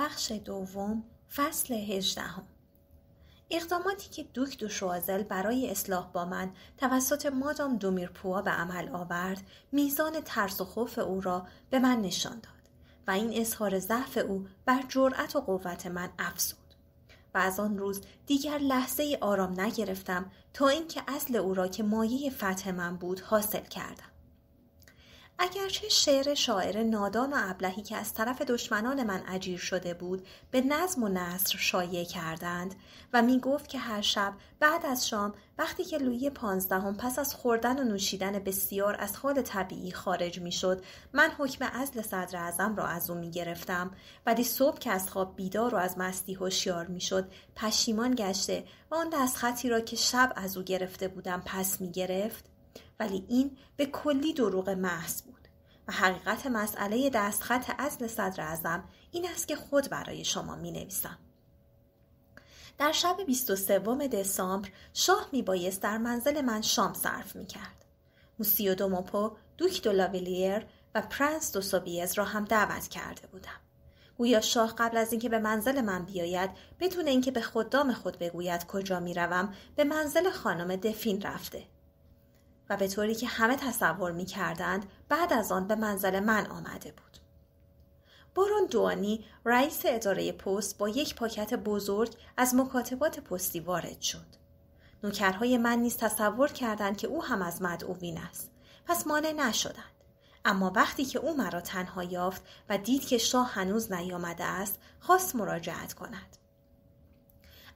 بخش دوم فصل هجدهم اقداماتی که دوک دو شوازل برای اصلاح با من توسط مادام پوا به عمل آورد میزان ترس و خوف او را به من نشان داد و این اظهار ضعف او بر جرأت و قوت من افزود و از آن روز دیگر لحظه آرام نگرفتم تا اینکه اصل او را که مایه فتح من بود حاصل کردم اگرچه شعر شاعر نادان و ابلهی که از طرف دشمنان من اجیر شده بود به نظم و نصر شایع کردند و می گفت که هر شب بعد از شام وقتی که لویی پانزدهم پس از خوردن و نوشیدن بسیار از حال طبیعی خارج می شد من حکم عزل صدر اعظم را از او می گرفتم ولی صبح که از خواب بیدار و از مستی هوشیار می شد پشیمان گشته و آن دستخطی را که شب از او گرفته بودم پس می گرفت ولی این به کلی دروغ محض و حقیقت مسئله دستخط اصل صدر ازم این است که خود برای شما می نویسم. در شب 23 دسامبر شاه می بایست در منزل من شام صرف می کرد. موسیو دوموپو، دوک دولاویلیر و پرنس دو سوبیز را هم دعوت کرده بودم. گویا شاه قبل از اینکه به منزل من بیاید بدون اینکه به خدام خود بگوید کجا میروم به منزل خانم دفین رفته و به طوری که همه تصور می کردند بعد از آن به منزل من آمده بود. بارون دوانی رئیس اداره پست با یک پاکت بزرگ از مکاتبات پستی وارد شد. نوکرهای من نیز تصور کردند که او هم از مدعوین است پس مانع نشدند اما وقتی که او مرا تنها یافت و دید که شاه هنوز نیامده است خواست مراجعت کند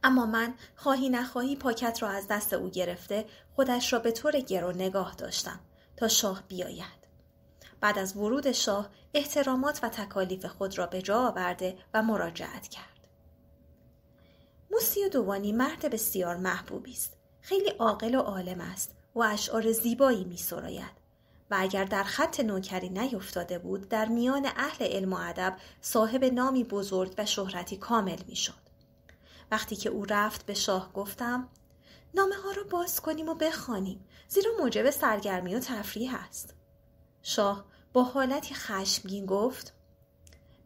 اما من خواهی نخواهی پاکت را از دست او گرفته خودش را به طور گرو نگاه داشتم تا شاه بیاید. بعد از ورود شاه احترامات و تکالیف خود را به جا آورده و مراجعت کرد. و دوانی مرد بسیار محبوبی است. خیلی عاقل و عالم است و اشعار زیبایی می سراید. و اگر در خط نوکری نیفتاده بود در میان اهل علم و ادب صاحب نامی بزرگ و شهرتی کامل میشد وقتی که او رفت به شاه گفتم نامه ها رو باز کنیم و بخوانیم زیرا موجب سرگرمی و تفریح است شاه با حالتی خشمگین گفت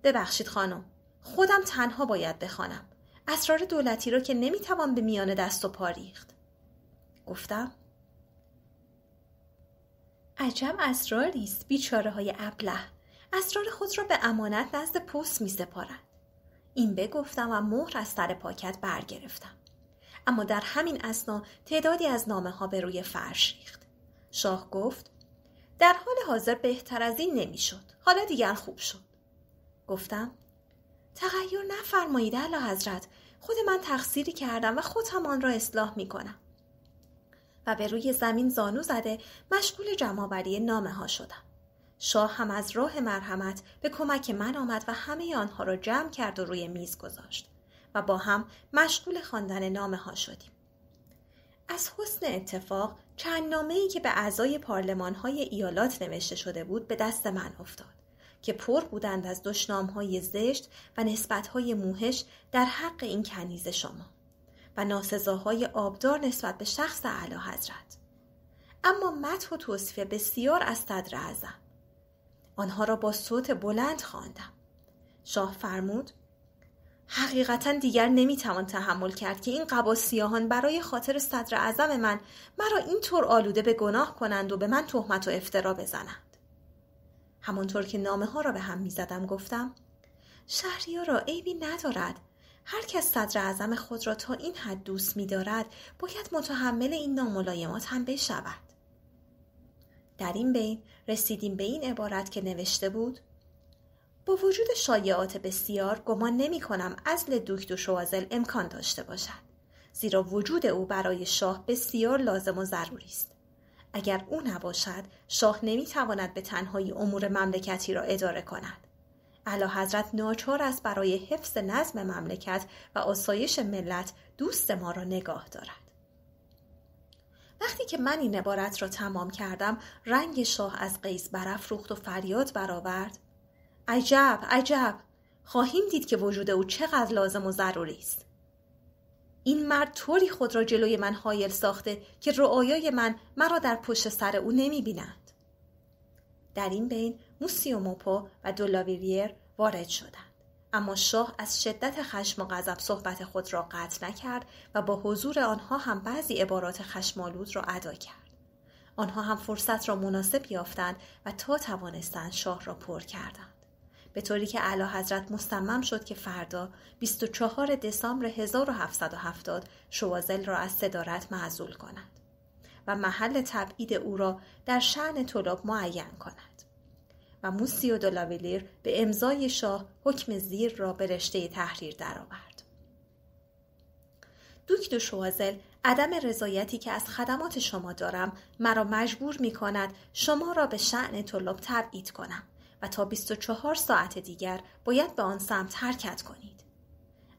ببخشید خانم خودم تنها باید بخوانم اسرار دولتی را که نمیتوان به میان دست و پا ریخت گفتم عجب اسراری است بیچاره های ابله اسرار خود را به امانت نزد پست می این بگفتم و مهر از سر پاکت برگرفتم اما در همین اسنا تعدادی از نامه ها به روی فرش ریخت شاه گفت در حال حاضر بهتر از این نمیشد حالا دیگر خوب شد گفتم تغییر نفرمایید اعلی حضرت خود من تقصیری کردم و خود آن را اصلاح می کنم و به روی زمین زانو زده مشغول جمعآوری نامه ها شدم شاه هم از راه مرحمت به کمک من آمد و همه آنها را جمع کرد و روی میز گذاشت و با هم مشغول خواندن نامه ها شدیم. از حسن اتفاق چند نامه ای که به اعضای پارلمان های ایالات نوشته شده بود به دست من افتاد که پر بودند از دشنام های زشت و نسبت های موهش در حق این کنیز شما و ناسزاهای آبدار نسبت به شخص اعلی حضرت. اما متح و توصیف بسیار از صدر آنها را با صوت بلند خواندم شاه فرمود حقیقتا دیگر نمیتوان تحمل کرد که این قبا سیاهان برای خاطر صدر اعظم من مرا اینطور آلوده به گناه کنند و به من تهمت و افترا بزنند همانطور که نامه ها را به هم میزدم گفتم را عیبی ندارد هر کس صدر اعظم خود را تا این حد دوست می دارد باید متحمل این ناملایمات هم بشود در این بین رسیدیم به این عبارت که نوشته بود با وجود شایعات بسیار گمان نمی کنم ازل دوک دو شوازل امکان داشته باشد زیرا وجود او برای شاه بسیار لازم و ضروری است اگر او نباشد شاه نمیتواند به تنهایی امور مملکتی را اداره کند علا حضرت ناچار است برای حفظ نظم مملکت و آسایش ملت دوست ما را نگاه دارد وقتی که من این عبارت را تمام کردم رنگ شاه از قیس برافروخت و فریاد برآورد عجب عجب خواهیم دید که وجود او چقدر لازم و ضروری است این مرد طوری خود را جلوی من حایل ساخته که رؤایای من مرا در پشت سر او نمی بینند. در این بین موسی و موپو و دولاویویر وارد شدند. اما شاه از شدت خشم و غضب صحبت خود را قطع نکرد و با حضور آنها هم بعضی عبارات خشمالود را ادا کرد. آنها هم فرصت را مناسب یافتند و تا توانستند شاه را پر کردند. به طوری که اعلی حضرت مصمم شد که فردا 24 دسامبر 1770 شوازل را از صدارت معزول کند و محل تبعید او را در شعن طلاب معین کند. و موسیو دولاویلیر به امضای شاه حکم زیر را به رشته تحریر درآورد. دوک دو شوازل عدم رضایتی که از خدمات شما دارم مرا مجبور می کند شما را به شعن طلاب تبعید کنم و تا 24 ساعت دیگر باید به آن سمت حرکت کنید.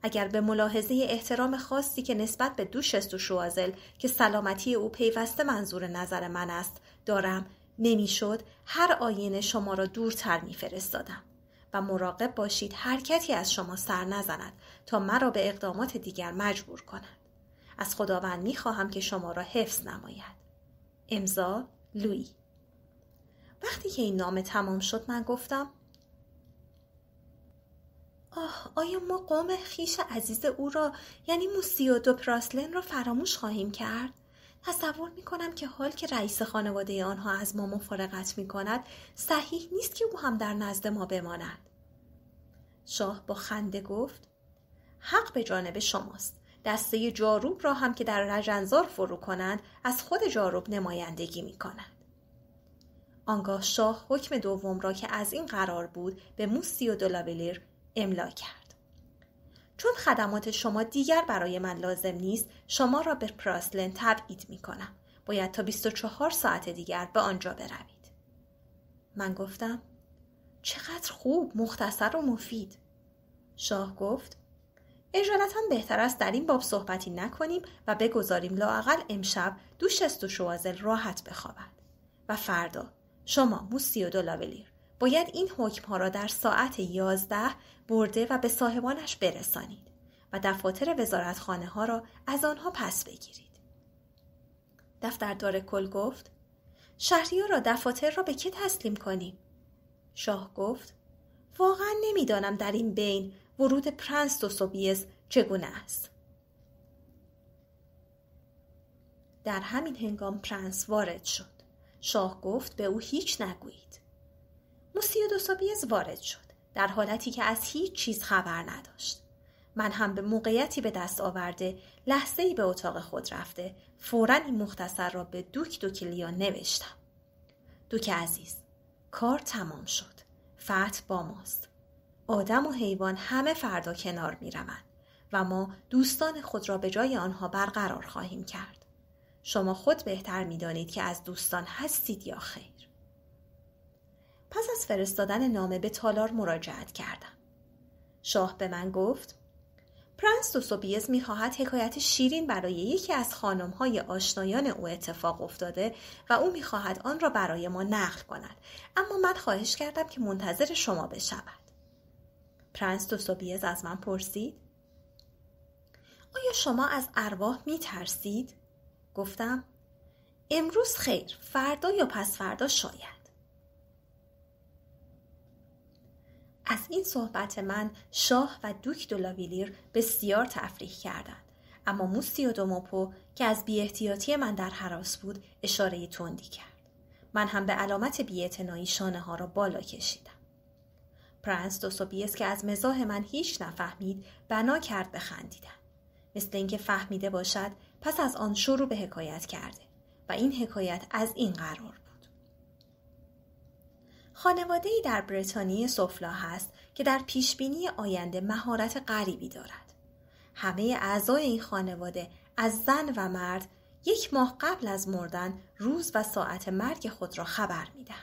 اگر به ملاحظه احترام خاصی که نسبت به دوشست و شوازل که سلامتی او پیوسته منظور نظر من است دارم نمیشد هر آینه شما را دورتر میفرستادم و مراقب باشید حرکتی از شما سر نزند تا مرا به اقدامات دیگر مجبور کند از خداوند میخواهم که شما را حفظ نماید امضا لوی وقتی که این نامه تمام شد من گفتم آه آیا ما قوم خیش عزیز او را یعنی موسیو دو پراسلن را فراموش خواهیم کرد؟ تصور می کنم که حال که رئیس خانواده آنها از ما مفارقت می کند صحیح نیست که او هم در نزد ما بماند. شاه با خنده گفت حق به جانب شماست. دسته جاروب را هم که در رجنزار فرو کنند از خود جاروب نمایندگی می کند. آنگاه شاه حکم دوم را که از این قرار بود به موسی و دلاولیر املا کرد. چون خدمات شما دیگر برای من لازم نیست شما را به پراسلن تبعید می کنم. باید تا 24 ساعت دیگر به آنجا بروید. من گفتم چقدر خوب مختصر و مفید. شاه گفت اجالتا بهتر است در این باب صحبتی نکنیم و بگذاریم لاقل امشب دوشست و شوازل راحت بخوابد و فردا شما موسیو دولاولیر باید این حکمها را در ساعت یازده برده و به صاحبانش برسانید و دفاتر وزارتخانه ها را از آنها پس بگیرید. دفتردار کل گفت شهریار را دفاتر را به که تسلیم کنیم؟ شاه گفت واقعا نمیدانم در این بین ورود پرنس سوبیز چگونه است. در همین هنگام پرنس وارد شد. شاه گفت به او هیچ نگویید. لوسیو دوسابیز وارد شد در حالتی که از هیچ چیز خبر نداشت من هم به موقعیتی به دست آورده لحظه ای به اتاق خود رفته فورا این مختصر را به دوک دوکلیا نوشتم دوک عزیز کار تمام شد فقط با ماست آدم و حیوان همه فردا کنار میروند و ما دوستان خود را به جای آنها برقرار خواهیم کرد شما خود بهتر دانید که از دوستان هستید یا خیر پس از فرستادن نامه به تالار مراجعت کردم. شاه به من گفت پرنس می میخواهد حکایت شیرین برای یکی از خانمهای آشنایان او اتفاق افتاده و او میخواهد آن را برای ما نقل کند اما من خواهش کردم که منتظر شما بشود پرنس دوسوبیز از من پرسید آیا شما از ارواح میترسید گفتم امروز خیر فردا یا پس فردا شاید از این صحبت من شاه و دوک دولاویلیر بسیار تفریح کردند اما و دوموپو که از بیاحتیاطی من در حراس بود اشاره تندی کرد من هم به علامت بیاعتنایی شانه ها را بالا کشیدم پرنس دوسوبیس که از مزاح من هیچ نفهمید بنا کرد خندیدن. مثل اینکه فهمیده باشد پس از آن شروع به حکایت کرده و این حکایت از این قرار بود خانواده ای در بریتانیا سفلا هست که در پیشبینی آینده مهارت غریبی دارد. همه اعضای این خانواده از زن و مرد یک ماه قبل از مردن روز و ساعت مرگ خود را خبر می دهند.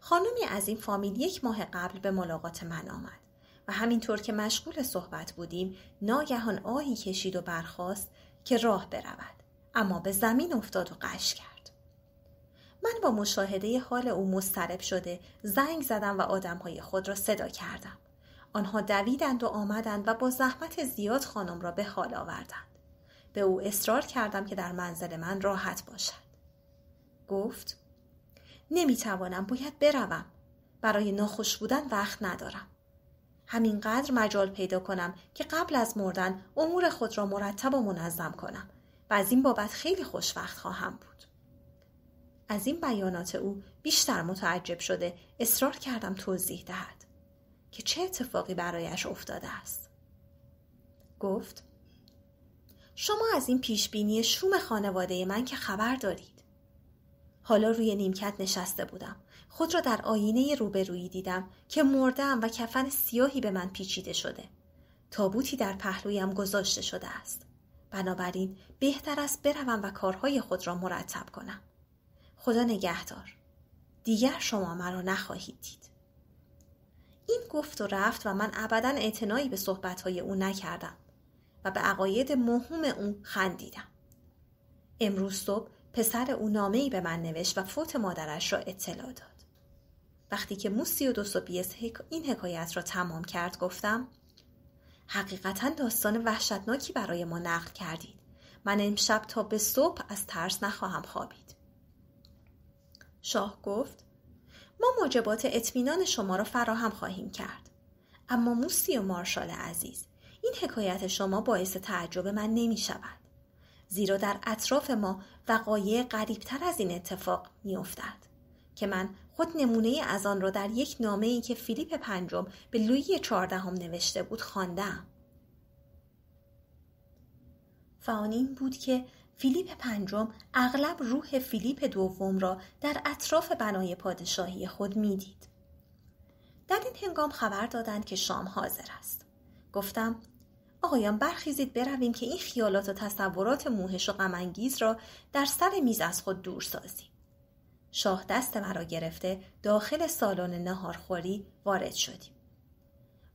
خانمی از این فامیل یک ماه قبل به ملاقات من آمد و همینطور که مشغول صحبت بودیم ناگهان آهی کشید و برخاست که راه برود اما به زمین افتاد و قش کرد. من با مشاهده حال او مسترب شده زنگ زدم و آدمهای خود را صدا کردم آنها دویدند و آمدند و با زحمت زیاد خانم را به حال آوردند به او اصرار کردم که در منزل من راحت باشد گفت نمیتوانم باید بروم برای ناخوش بودن وقت ندارم همینقدر مجال پیدا کنم که قبل از مردن امور خود را مرتب و منظم کنم و از این بابت خیلی خوشوقت خواهم بود از این بیانات او بیشتر متعجب شده اصرار کردم توضیح دهد که چه اتفاقی برایش افتاده است گفت شما از این پیشبینی شوم خانواده من که خبر دارید حالا روی نیمکت نشسته بودم خود را در آینه روبرویی دیدم که مردم و کفن سیاهی به من پیچیده شده تابوتی در پهلویم گذاشته شده است بنابراین بهتر است بروم و کارهای خود را مرتب کنم خدا نگهدار دیگر شما مرا نخواهید دید این گفت و رفت و من ابدا اعتنایی به صحبتهای او نکردم و به عقاید مهم او خندیدم امروز صبح پسر او نامه به من نوشت و فوت مادرش را اطلاع داد وقتی که موسی و بیست این حکایت را تمام کرد گفتم حقیقتا داستان وحشتناکی برای ما نقل کردید من امشب تا به صبح از ترس نخواهم خوابید شاه گفت ما موجبات اطمینان شما را فراهم خواهیم کرد اما موسی و مارشال عزیز این حکایت شما باعث تعجب من نمی شود زیرا در اطراف ما وقایع قریبتر از این اتفاق می افتد. که من خود نمونه از آن را در یک نامه ای که فیلیپ پنجم به لویی چهاردهم نوشته بود خواندم و این بود که فیلیپ پنجم اغلب روح فیلیپ دوم را در اطراف بنای پادشاهی خود میدید. در این هنگام خبر دادند که شام حاضر است. گفتم آقایان برخیزید برویم که این خیالات و تصورات موهش و غمانگیز را در سر میز از خود دور سازیم. شاه دست مرا گرفته داخل سالن نهارخوری وارد شدیم.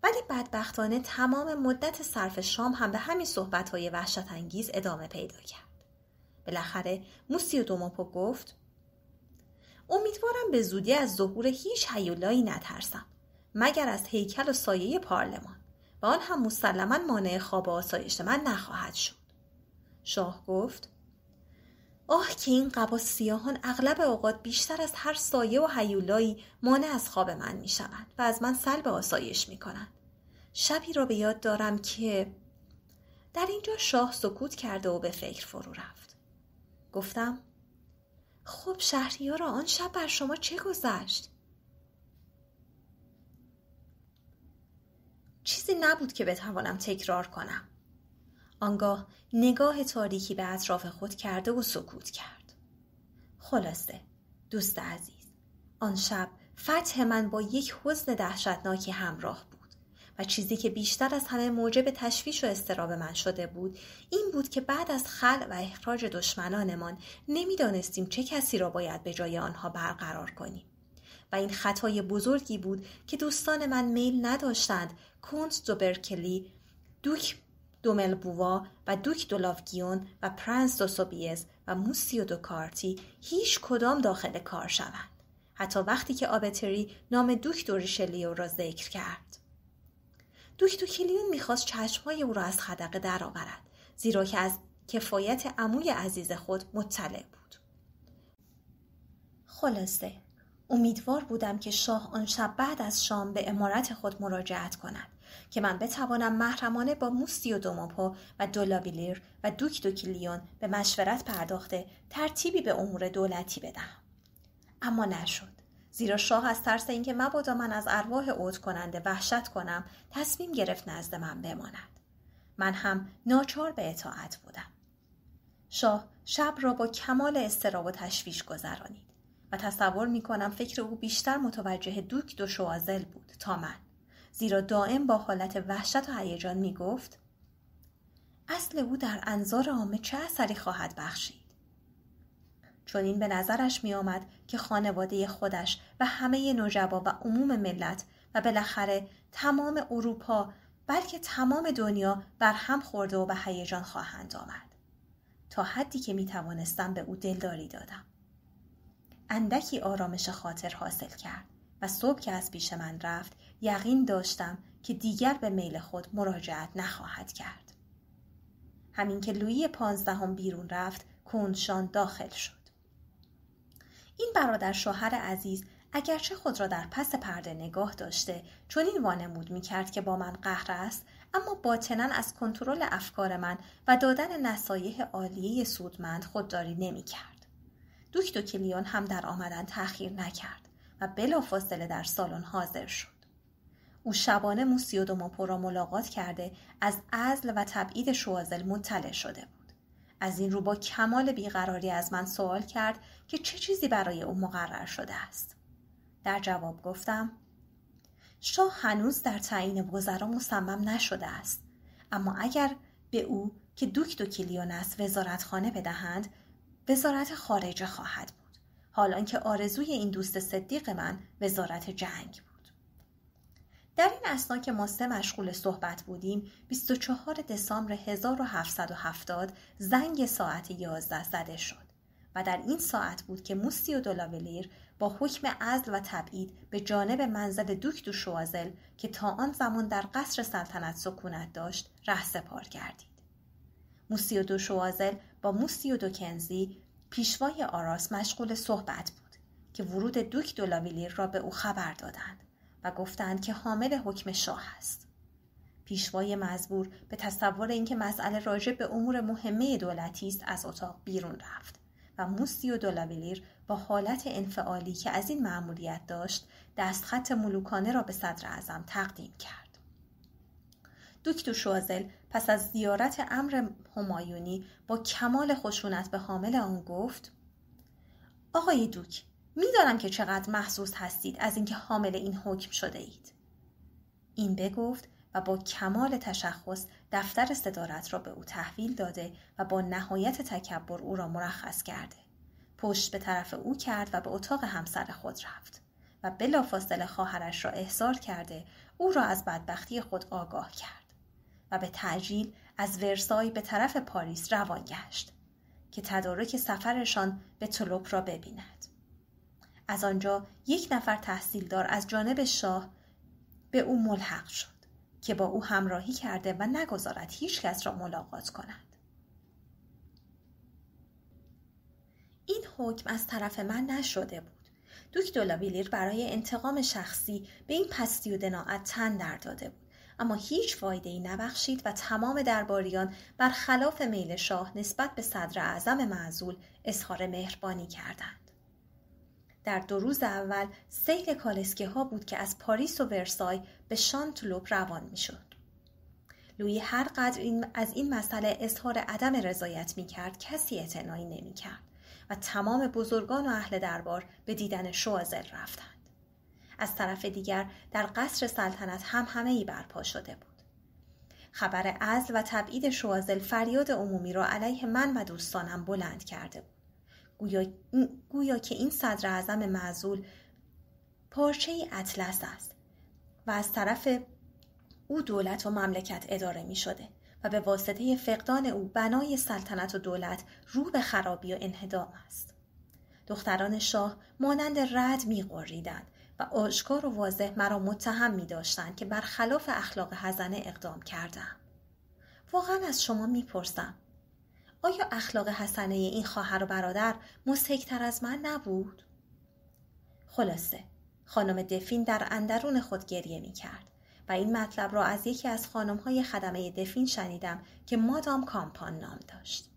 ولی بدبختانه تمام مدت صرف شام هم به همین صحبتهای وحشت انگیز ادامه پیدا کرد. بالاخره و دوماپو گفت امیدوارم به زودی از ظهور هیچ حیولایی نترسم مگر از هیکل و سایه پارلمان و آن هم مسلما مانع خواب و آسایش من نخواهد شد شاه گفت آه که این قبا سیاهان اغلب اوقات بیشتر از هر سایه و حیولایی مانع از خواب من می شوند و از من سلب آسایش می کنند. شبی را به یاد دارم که در اینجا شاه سکوت کرده و به فکر فرو رفت. گفتم خب شهریارا آن شب بر شما چه گذشت؟ چیزی نبود که بتوانم تکرار کنم. آنگاه نگاه تاریکی به اطراف خود کرده و سکوت کرد. خلاصه دوست عزیز آن شب فتح من با یک حزن دهشتناکی همراه و چیزی که بیشتر از همه موجب تشویش و استراب من شده بود این بود که بعد از خل و اخراج دشمنانمان نمیدانستیم چه کسی را باید به جای آنها برقرار کنیم و این خطای بزرگی بود که دوستان من میل نداشتند دو برکلی، دوک دوملبووا و دوک دولافگیون و پرنس سوبیز و موسیو دوکارتی هیچ کدام داخل کار شوند حتی وقتی که آبتری نام دوک دوریشلیو را ذکر کرد کلیون میخواست چشمهای او را از خدقه درآورد زیرا که از کفایت عموی عزیز خود مطلع بود خلاصه امیدوار بودم که شاه آن شب بعد از شام به امارت خود مراجعت کند که من بتوانم محرمانه با موستی و و دولابیلیر و دوک دوکیلیون به مشورت پرداخته ترتیبی به امور دولتی بدهم اما نشد زیرا شاه از ترس اینکه مبادا من از ارواح اوت کننده وحشت کنم تصمیم گرفت نزد من بماند من هم ناچار به اطاعت بودم شاه شب را با کمال استراب و تشویش گذرانید و تصور می کنم فکر او بیشتر متوجه دوک دو شوازل بود تا من زیرا دائم با حالت وحشت و هیجان می گفت اصل او در انظار عامه چه اثری خواهد بخشید چون این به نظرش می آمد که خانواده خودش و همه نوجبا و عموم ملت و بالاخره تمام اروپا بلکه تمام دنیا بر هم خورده و به هیجان خواهند آمد. تا حدی که می توانستم به او دلداری دادم. اندکی آرامش خاطر حاصل کرد و صبح که از پیش من رفت یقین داشتم که دیگر به میل خود مراجعت نخواهد کرد. همین که لویی پانزدهم بیرون رفت کندشان داخل شد. این برادر شوهر عزیز اگرچه خود را در پس پرده نگاه داشته چون این وانمود کرد که با من قهر است اما باطنا از کنترل افکار من و دادن نصایح عالیه سودمند خودداری نمیکرد دوک کلیون هم در آمدن تأخیر نکرد و بلافاصله در سالن حاضر شد او شبانه موسیو دوموپو را ملاقات کرده از عزل و تبعید شوازل مطلع شده بود از این رو با کمال بیقراری از من سوال کرد که چه چیزی برای او مقرر شده است در جواب گفتم شاه هنوز در تعیین وزرا مصمم نشده است اما اگر به او که دوک کیلیون است وزارتخانه بدهند وزارت خارجه خواهد بود حال که آرزوی این دوست صدیق من وزارت جنگ بود در این اسنا که ما سه مشغول صحبت بودیم 24 دسامبر 1770 زنگ ساعت 11 زده شد و در این ساعت بود که و دولاولیر با حکم عزل و تبعید به جانب منزل دوک دو شوازل که تا آن زمان در قصر سلطنت سکونت داشت ره سپار گردید. و دو شوازل با موسیو دو کنزی پیشوای آراس مشغول صحبت بود که ورود دوک دولاویلیر را به او خبر دادند. و گفتند که حامل حکم شاه است. پیشوای مزبور به تصور اینکه مسئله راجع به امور مهمه دولتی است از اتاق بیرون رفت و موسی و دولابلیر با حالت انفعالی که از این معمولیت داشت دستخط ملوکانه را به صدر اعظم تقدیم کرد دکتر شوازل پس از زیارت امر همایونی با کمال خشونت به حامل آن گفت آقای دوک میدانم که چقدر محسوس هستید از اینکه حامل این حکم شده اید. این بگفت و با کمال تشخص دفتر صدارت را به او تحویل داده و با نهایت تکبر او را مرخص کرده. پشت به طرف او کرد و به اتاق همسر خود رفت و بلافاصله خواهرش را احضار کرده او را از بدبختی خود آگاه کرد و به تعجیل از ورسای به طرف پاریس روان گشت که تدارک سفرشان به تلوک را ببیند. از آنجا یک نفر تحصیلدار از جانب شاه به او ملحق شد که با او همراهی کرده و نگذارد هیچ کس را ملاقات کند. این حکم از طرف من نشده بود. دوک دولابیلیر برای انتقام شخصی به این پستی و دناعت تن در داده بود. اما هیچ فایده ای نبخشید و تمام درباریان خلاف میل شاه نسبت به صدر اعظم معزول اظهار مهربانی کردند. در دو روز اول سیل کالسکه ها بود که از پاریس و ورسای به شانتلوپ روان می شد. لوی هر قدر از این مسئله اظهار عدم رضایت می کرد کسی اعتنایی نمی کرد و تمام بزرگان و اهل دربار به دیدن شوازل رفتند. از طرف دیگر در قصر سلطنت هم همه ای برپا شده بود. خبر عزل و تبعید شوازل فریاد عمومی را علیه من و دوستانم بلند کرده بود. گویا, گویا که این صدر اعظم معزول پارچه اطلس است و از طرف او دولت و مملکت اداره می شده و به واسطه فقدان او بنای سلطنت و دولت رو به خرابی و انهدام است. دختران شاه مانند رد می قریدن و آشکار و واضح مرا متهم می داشتند که برخلاف اخلاق هزنه اقدام کردم. واقعا از شما می پرسم آیا اخلاق حسنه این خواهر و برادر مسحکتر از من نبود؟ خلاصه خانم دفین در اندرون خود گریه می کرد و این مطلب را از یکی از خانم های خدمه دفین شنیدم که مادام کامپان نام داشت.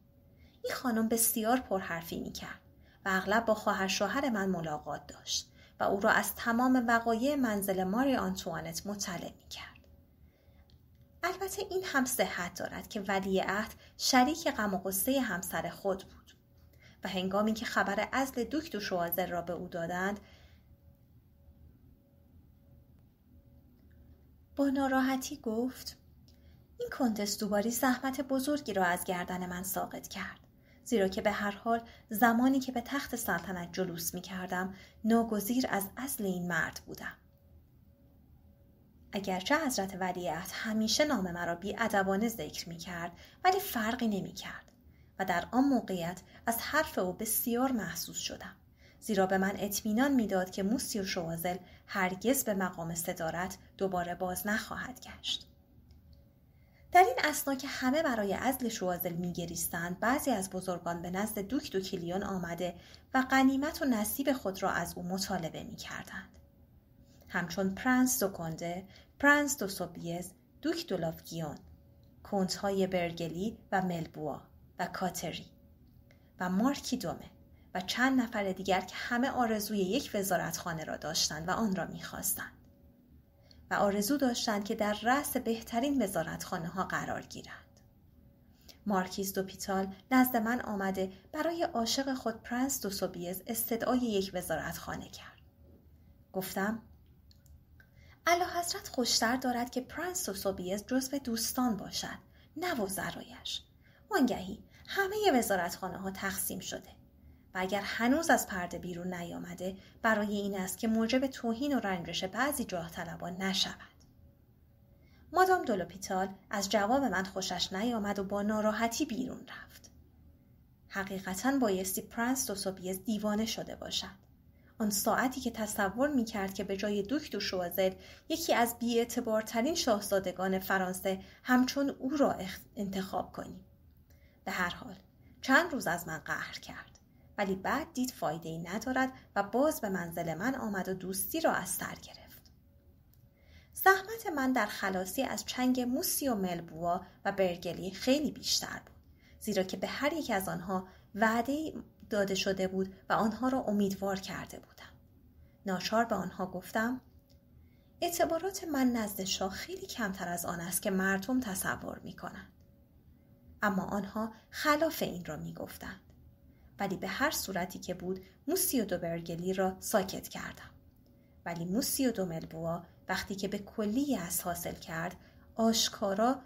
این خانم بسیار پرحرفی می کرد و اغلب با خواهر شوهر من ملاقات داشت و او را از تمام وقایع منزل ماری آنتوانت مطلع می کرد. البته این هم صحت دارد که ولی عهد شریک غم و غصه همسر خود بود و هنگامی که خبر ازل دوکت و شوازر را به او دادند با ناراحتی گفت این کنتس دوباری زحمت بزرگی را از گردن من ساقط کرد زیرا که به هر حال زمانی که به تخت سلطنت جلوس می کردم ناگزیر از اصل این مرد بودم اگرچه حضرت ولیعت همیشه نام مرا ادبانه ذکر می کرد ولی فرقی نمی کرد و در آن موقعیت از حرف او بسیار محسوس شدم زیرا به من اطمینان میداد که موسی و شوازل هرگز به مقام صدارت دوباره باز نخواهد گشت در این اسنا که همه برای عزل شوازل میگریستند بعضی از بزرگان به نزد دوک دوکیلیون آمده و قنیمت و نصیب خود را از او مطالبه میکردند همچون پرنس دو کنده، پرنس دو سوبیز، دوک کنت های برگلی و ملبوا و کاتری و مارکی دومه و چند نفر دیگر که همه آرزوی یک وزارتخانه را داشتند و آن را میخواستند و آرزو داشتند که در رأس بهترین وزارتخانه ها قرار گیرند. مارکیز دو پیتال نزد من آمده برای عاشق خود پرنس دو سوبیز استدعای یک وزارتخانه کرد. گفتم علا حضرت خوشتر دارد که پرنس جز جزو دوستان باشد نه وزرایش وانگهی همه وزارتخانه ها تقسیم شده و اگر هنوز از پرده بیرون نیامده برای این است که موجب توهین و رنجش بعضی جاه طلبان نشود مادام دولوپیتال از جواب من خوشش نیامد و با ناراحتی بیرون رفت حقیقتا بایستی پرنس سوبیز دیوانه شده باشد آن ساعتی که تصور می کرد که به جای دکتر شوازل یکی از بیعتبارترین شاهزادگان فرانسه همچون او را انتخاب کنیم. به هر حال چند روز از من قهر کرد ولی بعد دید فایده ای ندارد و باز به منزل من آمد و دوستی را از سر گرفت. زحمت من در خلاصی از چنگ موسی و ملبوا و برگلی خیلی بیشتر بود زیرا که به هر یک از آنها وعده داده شده بود و آنها را امیدوار کرده بودم. ناچار به آنها گفتم اعتبارات من نزد شاه خیلی کمتر از آن است که مردم تصور می کنند. اما آنها خلاف این را می گفتند. ولی به هر صورتی که بود موسیو دوبرگلی را ساکت کردم. ولی موسیو دوملبوا وقتی که به کلی از حاصل کرد آشکارا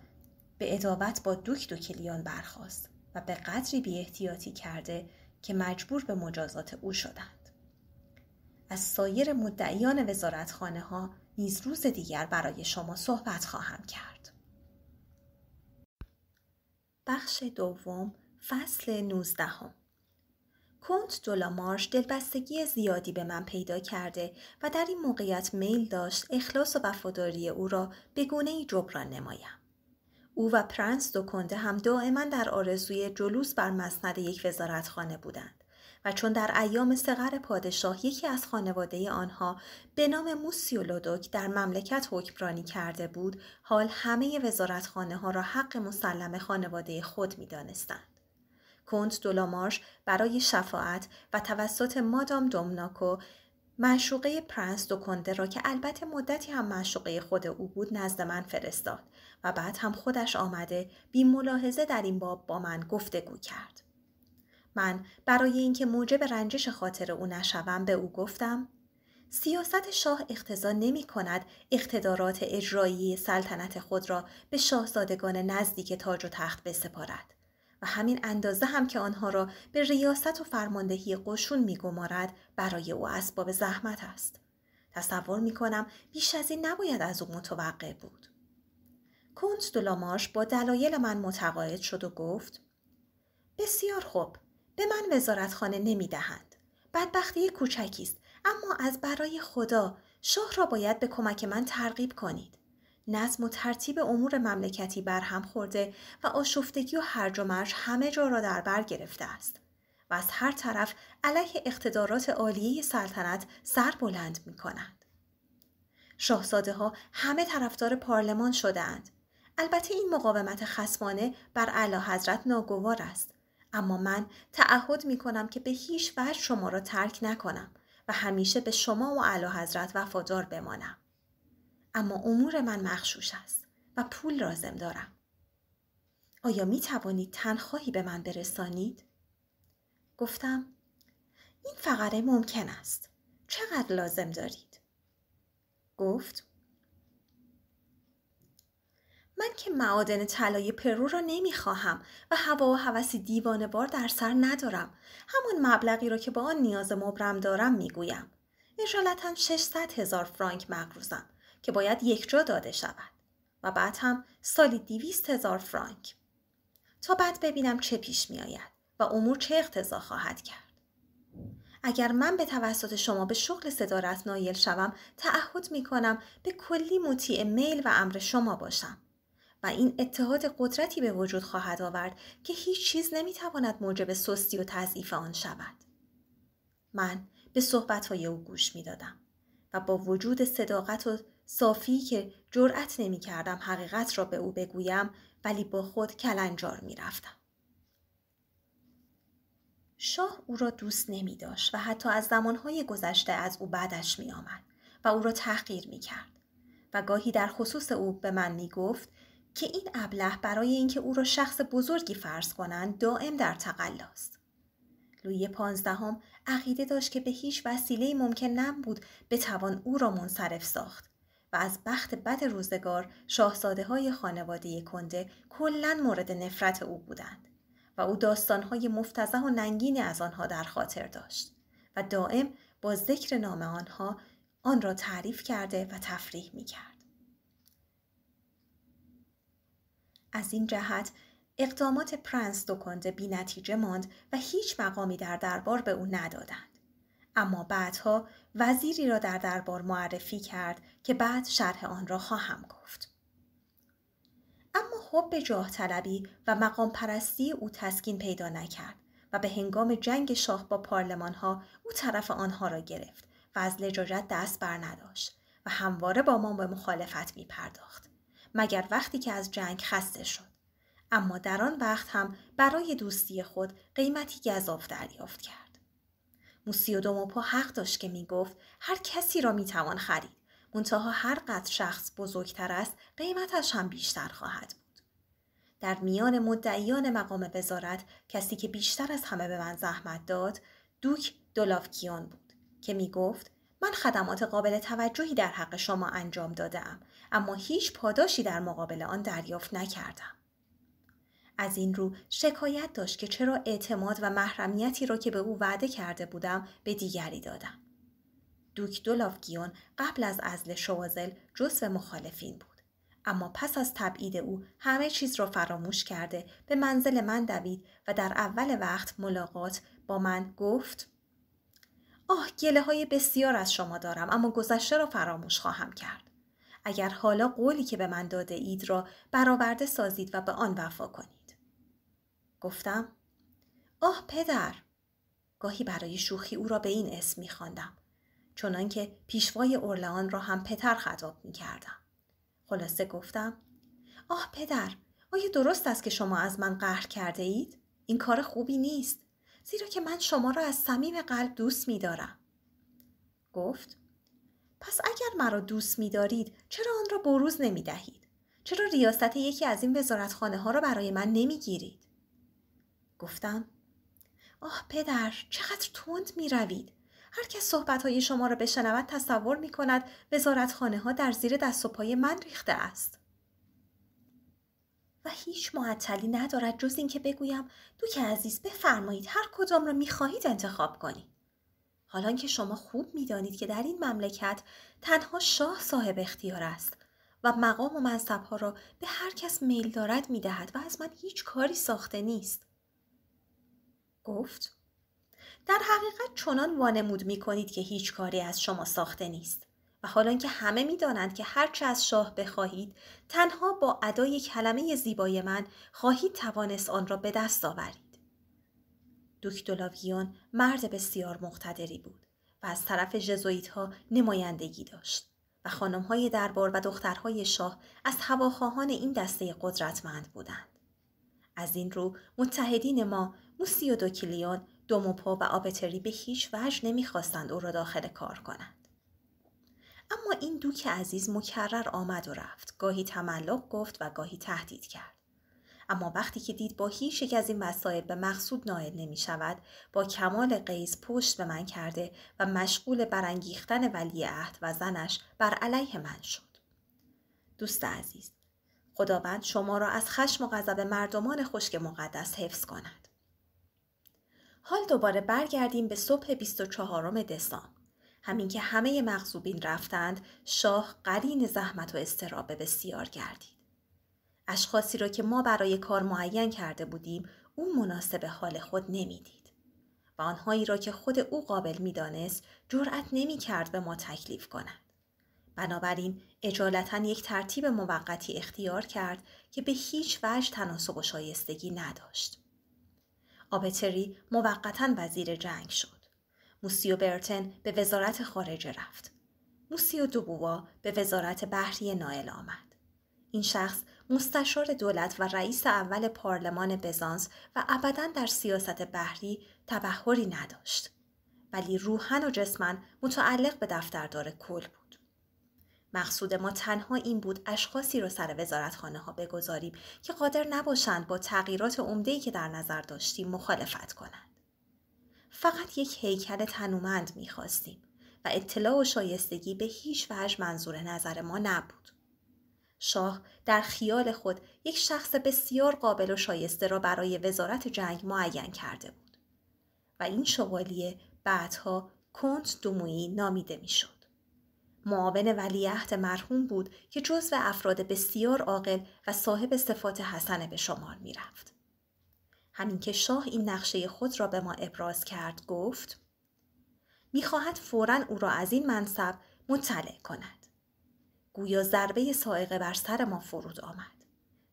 به ادابت با دوک دوکلیان برخواست و به قدری بی احتیاطی کرده که مجبور به مجازات او شدند. از سایر مدعیان وزارتخانه ها نیز روز دیگر برای شما صحبت خواهم کرد. بخش دوم فصل 19 هم. کنت دولامارش دلبستگی زیادی به من پیدا کرده و در این موقعیت میل داشت اخلاص و وفاداری او را به گونه ای جبران نمایم. او و پرنس دو کنده هم دائما در آرزوی جلوس بر مسند یک وزارتخانه بودند و چون در ایام سقر پادشاه یکی از خانواده آنها به نام موسیولودوک در مملکت حکمرانی کرده بود حال همه وزارتخانه ها را حق مسلم خانواده خود می دانستند. کنت دولامارش برای شفاعت و توسط مادام دومناکو معشوقه پرنس دوکنده را که البته مدتی هم معشوقه خود او بود نزد من فرستاد و بعد هم خودش آمده بی ملاحظه در این باب با من گفتگو کرد. من برای اینکه موجب رنجش خاطر او نشوم به او گفتم سیاست شاه اقتضا نمی کند اقتدارات اجرایی سلطنت خود را به شاهزادگان نزدیک تاج و تخت بسپارد و همین اندازه هم که آنها را به ریاست و فرماندهی قشون می گمارد برای او اسباب زحمت است. تصور می کنم بیش از این نباید از او متوقع بود. کنت دولاماش با دلایل من متقاعد شد و گفت بسیار خوب به من وزارتخانه نمی دهند. بدبختی کوچکی است اما از برای خدا شاه را باید به کمک من ترغیب کنید. نظم و ترتیب امور مملکتی برهم خورده و آشفتگی و هرج و مرج همه جا را در بر گرفته است و از هر طرف علیه اقتدارات عالیه سلطنت سر بلند می کنند. شاهزاده ها همه طرفدار پارلمان شدند البته این مقاومت خسمانه بر اعلی حضرت ناگوار است اما من تعهد می کنم که به هیچ وجه شما را ترک نکنم و همیشه به شما و اعلی حضرت وفادار بمانم اما امور من مخشوش است و پول لازم دارم آیا می توانید تنخواهی به من برسانید گفتم این فقره ممکن است چقدر لازم دارید گفت من که معادن طلای پرو را نمیخواهم و هوا و هوسی دیوانه بار در سر ندارم همان مبلغی را که با آن نیاز مبرم دارم میگویم اجالتا 600 هزار فرانک مقروزم که باید یکجا داده شود و بعد هم سالی 200 هزار فرانک تا بعد ببینم چه پیش آید و امور چه اقتضا خواهد کرد اگر من به توسط شما به شغل صدارت نایل شوم تعهد می کنم به کلی مطیع میل و امر شما باشم و این اتحاد قدرتی به وجود خواهد آورد که هیچ چیز نمیتواند موجب سستی و تضعیف آن شود. من به صحبتهای او گوش میدادم و با وجود صداقت و صافی که جرأت نمی کردم حقیقت را به او بگویم ولی با خود کلنجار می شاه او را دوست نمی داشت و حتی از زمانهای گذشته از او بعدش می آمد و او را تحقیر می کرد و گاهی در خصوص او به من می گفت که این ابله برای اینکه او را شخص بزرگی فرض کنند دائم در تقلاست لوی پانزدهم عقیده داشت که به هیچ وسیله ممکن نبود بتوان او را منصرف ساخت و از بخت بد روزگار شاهزاده های خانواده کنده کلا مورد نفرت او بودند و او های مفتزه و ننگین از آنها در خاطر داشت و دائم با ذکر نام آنها آن را تعریف کرده و تفریح می کرد. از این جهت اقدامات پرنس دوکنده بی نتیجه ماند و هیچ مقامی در دربار به او ندادند. اما بعدها وزیری را در دربار معرفی کرد که بعد شرح آن را خواهم گفت. اما حب جاه طلبی و مقام پرستی او تسکین پیدا نکرد و به هنگام جنگ شاه با پارلمان ها او طرف آنها را گرفت و از لجاجت دست بر نداشت و همواره با ما به مخالفت می پرداخت. مگر وقتی که از جنگ خسته شد اما در آن وقت هم برای دوستی خود قیمتی گذاف دریافت کرد موسیودوموپو حق داشت که میگفت هر کسی را میتوان خرید منتها هر قدر شخص بزرگتر است قیمتش هم بیشتر خواهد بود در میان مدعیان مقام وزارت کسی که بیشتر از همه به من زحمت داد دوک دولافکیان بود که میگفت من خدمات قابل توجهی در حق شما انجام دادم اما هیچ پاداشی در مقابل آن دریافت نکردم. از این رو شکایت داشت که چرا اعتماد و محرمیتی را که به او وعده کرده بودم به دیگری دادم. دوک دولاوگیون قبل از ازل شوازل جزو مخالفین بود. اما پس از تبعید او همه چیز را فراموش کرده به منزل من دوید و در اول وقت ملاقات با من گفت آه گله های بسیار از شما دارم اما گذشته را فراموش خواهم کرد. اگر حالا قولی که به من داده اید را برآورده سازید و به آن وفا کنید. گفتم آه پدر گاهی برای شوخی او را به این اسم می خواندم چنان که پیشوای اورلان را هم پتر خطاب می کردم. خلاصه گفتم آه پدر آیا درست است که شما از من قهر کرده اید؟ این کار خوبی نیست زیرا که من شما را از صمیم قلب دوست می دارم. گفت پس اگر مرا دوست می دارید چرا آن را بروز نمی دهید؟ چرا ریاست یکی از این وزارتخانه ها را برای من نمی گیرید؟ گفتم آه پدر چقدر تند می روید. هر کس صحبت های شما را بشنود تصور می کند وزارتخانه ها در زیر دست و پای من ریخته است. و هیچ معطلی ندارد جز اینکه بگویم دو که عزیز بفرمایید هر کدام را میخواهید انتخاب کنید حالانکه که شما خوب میدانید که در این مملکت تنها شاه صاحب اختیار است و مقام و منصبها را به هر کس میل دارد میدهد و از من هیچ کاری ساخته نیست گفت در حقیقت چنان وانمود می کنید که هیچ کاری از شما ساخته نیست و حالا که همه می دانند که هرچه از شاه بخواهید تنها با ادای کلمه زیبای من خواهید توانست آن را به دست آورید. دوک دولاویون مرد بسیار مقتدری بود و از طرف جزویت ها نمایندگی داشت و خانم های دربار و دخترهای شاه از هواخواهان این دسته قدرتمند بودند. از این رو متحدین ما موسی و دوکیلیون دوموپا و آبتری به هیچ وجه نمیخواستند او را داخل کار کنند. اما این دوک عزیز مکرر آمد و رفت گاهی تملق گفت و گاهی تهدید کرد اما وقتی که دید با هیچ یک از این وسایل به مقصود نائل نمی شود با کمال قیز پشت به من کرده و مشغول برانگیختن ولی عهد و زنش بر علیه من شد دوست عزیز خداوند شما را از خشم و غضب مردمان خشک مقدس حفظ کند حال دوباره برگردیم به صبح 24 دسامبر همین که همه مغزوبین رفتند شاه قرین زحمت و استرابه بسیار گردید اشخاصی را که ما برای کار معین کرده بودیم او مناسب حال خود نمیدید و آنهایی را که خود او قابل میدانست جرأت نمیکرد به ما تکلیف کند بنابراین اجالتا یک ترتیب موقتی اختیار کرد که به هیچ وجه تناسب و شایستگی نداشت آبتری موقتا وزیر جنگ شد موسیو برتن به وزارت خارجه رفت موسیو دوبوا به وزارت بحری نائل آمد این شخص مستشار دولت و رئیس اول پارلمان بزانس و ابدا در سیاست بحری تبهری نداشت ولی روحن و جسمن متعلق به دفتردار کل بود مقصود ما تنها این بود اشخاصی را سر وزارتخانه ها بگذاریم که قادر نباشند با تغییرات عمده که در نظر داشتیم مخالفت کنند فقط یک هیکل تنومند میخواستیم و اطلاع و شایستگی به هیچ وجه منظور نظر ما نبود شاه در خیال خود یک شخص بسیار قابل و شایسته را برای وزارت جنگ معین کرده بود و این شوالیه بعدها کنت دومویی نامیده میشد معاون ولیعهد مرحوم بود که جزو افراد بسیار عاقل و صاحب صفات حسنه به شمار رفت. همین که شاه این نقشه خود را به ما ابراز کرد گفت میخواهد فورا او را از این منصب مطلع کند گویا ضربه سائقه بر سر ما فرود آمد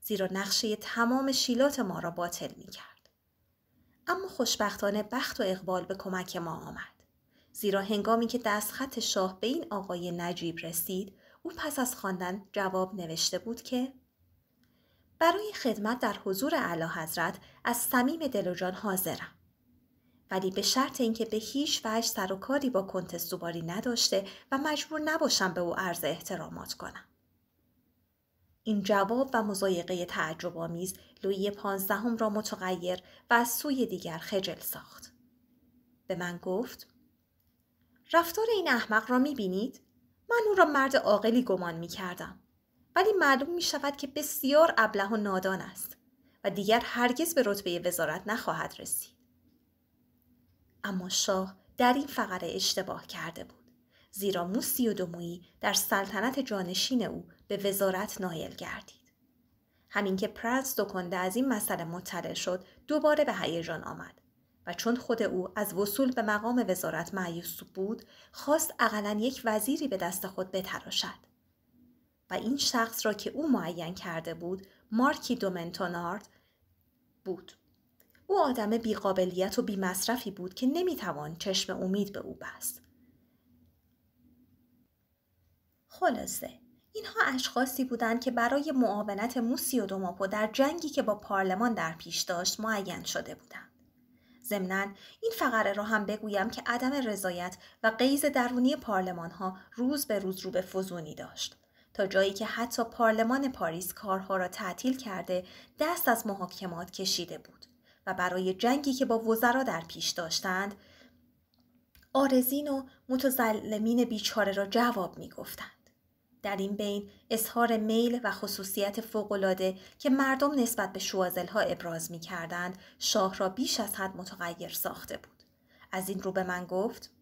زیرا نقشه تمام شیلات ما را باطل می کرد. اما خوشبختانه بخت و اقبال به کمک ما آمد. زیرا هنگامی که دستخط شاه به این آقای نجیب رسید او پس از خواندن جواب نوشته بود که برای خدمت در حضور اعلی حضرت از صمیم دل و جان حاضرم ولی به شرط اینکه به هیچ وجه سر و کاری با کنتس دوباری نداشته و مجبور نباشم به او عرض احترامات کنم. این جواب و مزایقه تعجب آمیز لویی پانزدهم را متغیر و از سوی دیگر خجل ساخت. به من گفت رفتار این احمق را می بینید؟ من او را مرد عاقلی گمان می ولی معلوم می شود که بسیار ابله و نادان است و دیگر هرگز به رتبه وزارت نخواهد رسید. اما شاه در این فقره اشتباه کرده بود. زیرا موسی و دومویی در سلطنت جانشین او به وزارت نایل گردید. همین که پرنس دوکنده از این مسئله مطلع شد دوباره به هیجان آمد و چون خود او از وصول به مقام وزارت معیوس بود خواست اقلا یک وزیری به دست خود بتراشد و این شخص را که او معین کرده بود مارکی دومنتونارد بود او آدم بیقابلیت و بیمصرفی بود که نمیتوان چشم امید به او بست. خلاصه اینها اشخاصی بودند که برای معاونت موسی و دوماپو در جنگی که با پارلمان در پیش داشت معین شده بودند. ضمنا این فقره را هم بگویم که عدم رضایت و قیز درونی پارلمان ها روز به روز رو به فزونی داشت تا جایی که حتی پارلمان پاریس کارها را تعطیل کرده دست از محاکمات کشیده بود و برای جنگی که با وزرا در پیش داشتند آرزین و متظلمین بیچاره را جواب می گفتند. در این بین اظهار میل و خصوصیت فوقالعاده که مردم نسبت به شوازلها ابراز می کردند شاه را بیش از حد متغیر ساخته بود. از این رو به من گفت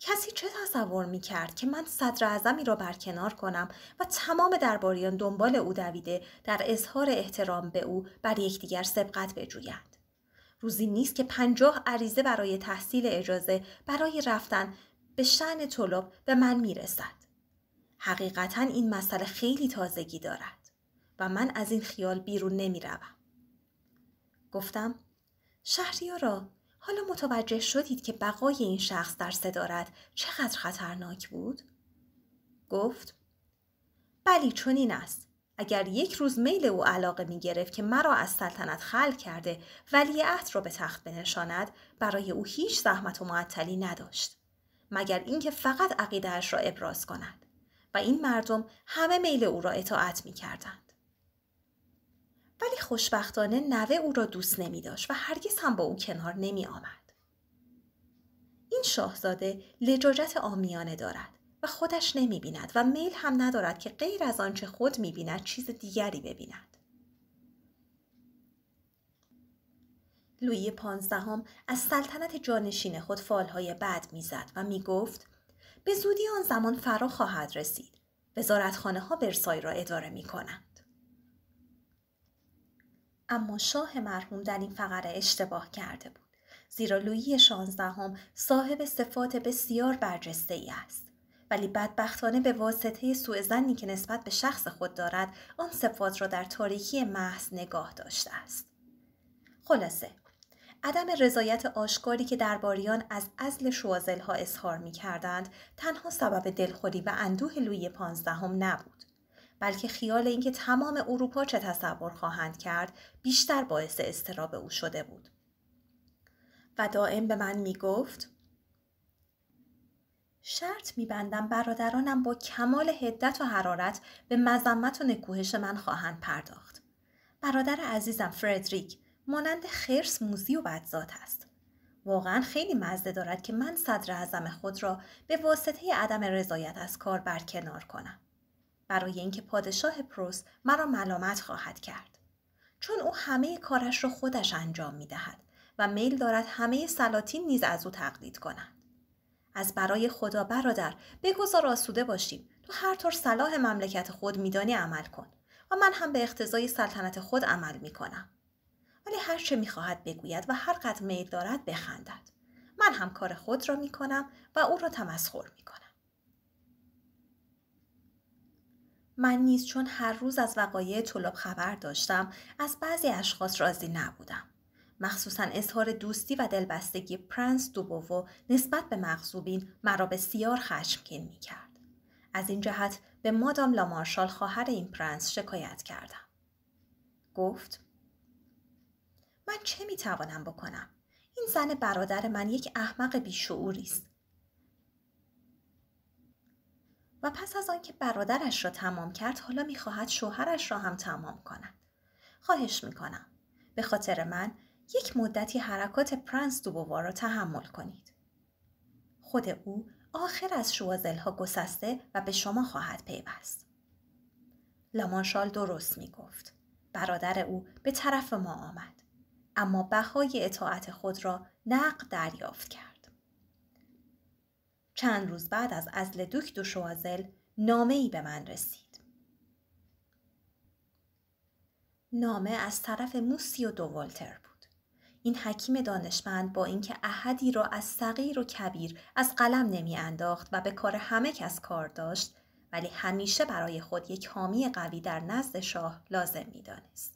کسی چه تصور می کرد که من صدر اعظمی را برکنار کنم و تمام درباریان دنبال او دویده در اظهار احترام به او بر یکدیگر سبقت بجویند. روزی نیست که پنجاه عریضه برای تحصیل اجازه برای رفتن به شن طلب به من می رسد. حقیقتا این مسئله خیلی تازگی دارد و من از این خیال بیرون نمی روم. گفتم شهریارا حالا متوجه شدید که بقای این شخص در صدارت چقدر خطرناک بود؟ گفت بلی این است اگر یک روز میل او علاقه می گرفت که مرا از سلطنت خل کرده ولی عهد را به تخت بنشاند برای او هیچ زحمت و معطلی نداشت مگر اینکه فقط عقیدهاش را ابراز کند و این مردم همه میل او را اطاعت می کردن. خوشبختانه نوه او را دوست نمی داشت و هرگز هم با او کنار نمی آمد. این شاهزاده لجاجت آمیانه دارد و خودش نمی بیند و میل هم ندارد که غیر از آنچه خود می بیند چیز دیگری ببیند. لویی پانزدهم از سلطنت جانشین خود فالهای بد میزد و می گفت به زودی آن زمان فرا خواهد رسید. وزارتخانه ها برسای را اداره می کنند. اما شاه مرحوم در این فقره اشتباه کرده بود زیرا لویی شانزدهم صاحب صفات بسیار برجسته ای است ولی بدبختانه به واسطه سوء زنی که نسبت به شخص خود دارد آن صفات را در تاریکی محض نگاه داشته است خلاصه عدم رضایت آشکاری که درباریان از ازل شوازل ها اظهار می کردند تنها سبب دلخوری و اندوه لویی پانزدهم نبود بلکه خیال اینکه تمام اروپا چه تصور خواهند کرد بیشتر باعث استراب او شده بود و دائم به من می گفت شرط میبندم برادرانم با کمال هدت و حرارت به مذمت و نکوهش من خواهند پرداخت برادر عزیزم فردریک مانند خرس موزی و بدزاد است واقعا خیلی مزده دارد که من صدر اعظم خود را به واسطه عدم رضایت از کار برکنار کنم برای اینکه پادشاه پروس مرا ملامت خواهد کرد چون او همه کارش را خودش انجام می دهد و میل دارد همه سلاطین نیز از او تقلید کنند از برای خدا برادر بگذار آسوده باشیم تو هر طور صلاح مملکت خود میدانی عمل کن و من هم به اقتضای سلطنت خود عمل می کنم. ولی هر چه خواهد بگوید و هر قدر میل دارد بخندد من هم کار خود را می کنم و او را تمسخر می کنم. من نیز چون هر روز از وقایع طلب خبر داشتم از بعضی اشخاص راضی نبودم مخصوصا اظهار دوستی و دلبستگی پرنس دوبوو نسبت به مغزوبین مرا بسیار خشمگین میکرد از این جهت به مادام لامارشال خواهر این پرنس شکایت کردم گفت من چه میتوانم بکنم این زن برادر من یک احمق بیشعوری است و پس از آنکه برادرش را تمام کرد حالا میخواهد شوهرش را هم تمام کند خواهش میکنم به خاطر من یک مدتی حرکات پرنس دوبوا را تحمل کنید خود او آخر از شوازل ها گسسته و به شما خواهد پیوست لامانشال درست می برادر او به طرف ما آمد. اما بهای اطاعت خود را نقد دریافت کرد. چند روز بعد از ازل دوک دو شوازل نامه ای به من رسید. نامه از طرف موسی و والتر بود. این حکیم دانشمند با اینکه احدی را از صغیر و کبیر از قلم نمی انداخت و به کار همه کس کار داشت ولی همیشه برای خود یک حامی قوی در نزد شاه لازم می دانست.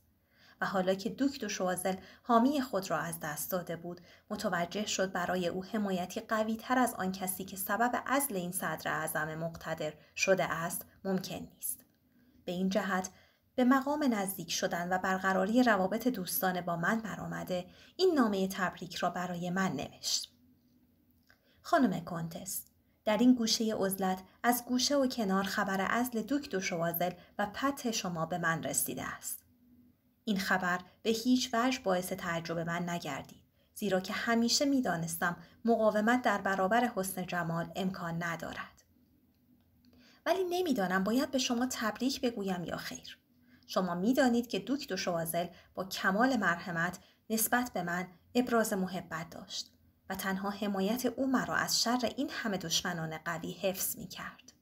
و حالا که دوک و شوازل حامی خود را از دست داده بود متوجه شد برای او حمایتی قوی تر از آن کسی که سبب ازل این صدر اعظم مقتدر شده است ممکن نیست به این جهت به مقام نزدیک شدن و برقراری روابط دوستانه با من برآمده این نامه تبریک را برای من نوشت خانم کنتس در این گوشه عزلت از گوشه و کنار خبر ازل دوک دو شوازل و پت شما به من رسیده است این خبر به هیچ وجه باعث تعجب من نگردید زیرا که همیشه میدانستم مقاومت در برابر حسن جمال امکان ندارد ولی نمیدانم باید به شما تبریک بگویم یا خیر شما میدانید که دوک دو شوازل با کمال مرحمت نسبت به من ابراز محبت داشت و تنها حمایت او مرا از شر این همه دشمنان قوی حفظ می کرد.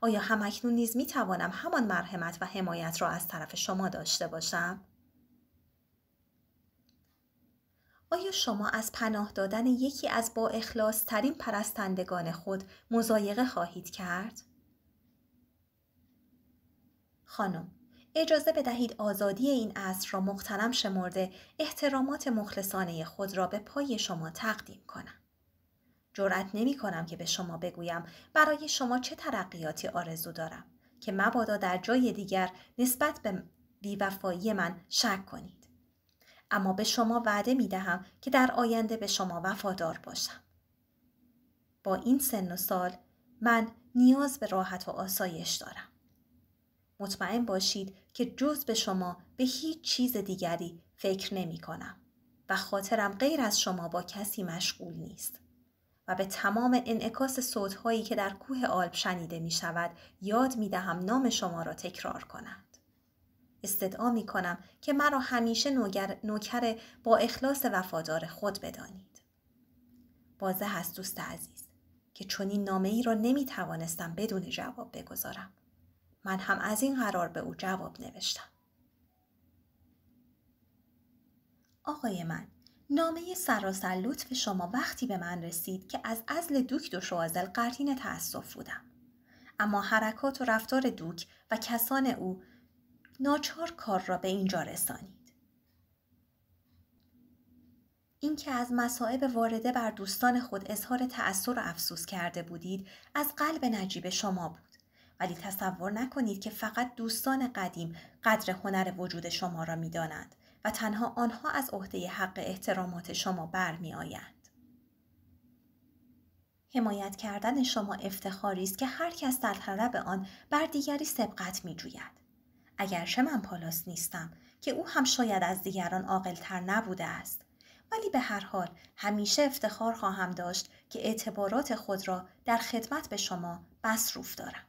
آیا همکنون نیز می توانم همان مرحمت و حمایت را از طرف شما داشته باشم؟ آیا شما از پناه دادن یکی از با اخلاص ترین پرستندگان خود مزایقه خواهید کرد؟ خانم اجازه بدهید آزادی این اصر را مقتنم شمرده احترامات مخلصانه خود را به پای شما تقدیم کنم. جرأت نمی کنم که به شما بگویم برای شما چه ترقیاتی آرزو دارم که مبادا در جای دیگر نسبت به بیوفایی من شک کنید. اما به شما وعده می دهم که در آینده به شما وفادار باشم. با این سن و سال من نیاز به راحت و آسایش دارم. مطمئن باشید که جز به شما به هیچ چیز دیگری فکر نمی کنم و خاطرم غیر از شما با کسی مشغول نیست. و به تمام انعکاس صوتهایی که در کوه آلپ شنیده می شود یاد می دهم نام شما را تکرار کنند. استدعا می کنم که مرا همیشه نوگر، نوکر با اخلاص وفادار خود بدانید. بازه هست دوست عزیز که چنین نامه ای را نمی توانستم بدون جواب بگذارم. من هم از این قرار به او جواب نوشتم. آقای من نامه سراسر لطف شما وقتی به من رسید که از ازل دوک دو شوازل قرین تأسف بودم. اما حرکات و رفتار دوک و کسان او ناچار کار را به اینجا رسانید. اینکه از مصائب وارده بر دوستان خود اظهار تأثیر و افسوس کرده بودید از قلب نجیب شما بود. ولی تصور نکنید که فقط دوستان قدیم قدر هنر وجود شما را دانند و تنها آنها از عهده حق احترامات شما برمی آیند. حمایت کردن شما افتخاری است که هر کس در طلب آن بر دیگری سبقت می جوید. اگرچه من پالاس نیستم که او هم شاید از دیگران عاقلتر نبوده است ولی به هر حال همیشه افتخار خواهم داشت که اعتبارات خود را در خدمت به شما مصروف دارم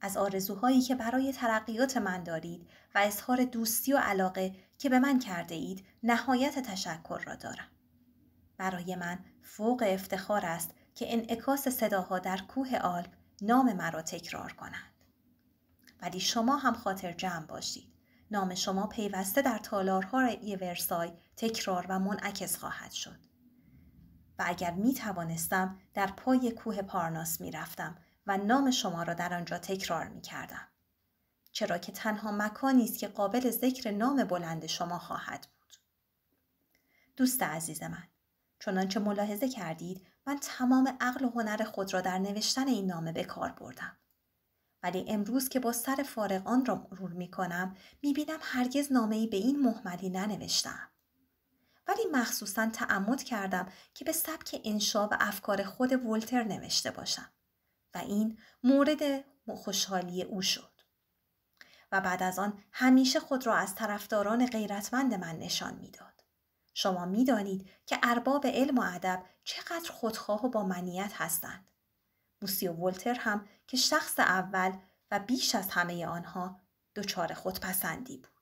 از آرزوهایی که برای ترقیات من دارید و اظهار دوستی و علاقه که به من کرده اید نهایت تشکر را دارم. برای من فوق افتخار است که انعکاس صداها در کوه آلپ نام مرا تکرار کنند. ولی شما هم خاطر جمع باشید. نام شما پیوسته در تالارهای ورسای تکرار و منعکس خواهد شد. و اگر می توانستم در پای کوه پارناس می رفتم و نام شما را در آنجا تکرار می کردم. چرا که تنها مکانی است که قابل ذکر نام بلند شما خواهد بود دوست عزیز من چنانچه ملاحظه کردید من تمام عقل و هنر خود را در نوشتن این نامه به کار بردم ولی امروز که با سر فارغ را مرور می کنم می بینم هرگز نامه ای به این محملی ننوشتم. ولی مخصوصا تعمد کردم که به سبک انشا و افکار خود ولتر نوشته باشم و این مورد خوشحالی او شد. و بعد از آن همیشه خود را از طرفداران غیرتمند من نشان میداد. شما میدانید که ارباب علم و ادب چقدر خودخواه و با منیت هستند. موسی و ولتر هم که شخص اول و بیش از همه آنها دچار خودپسندی بود.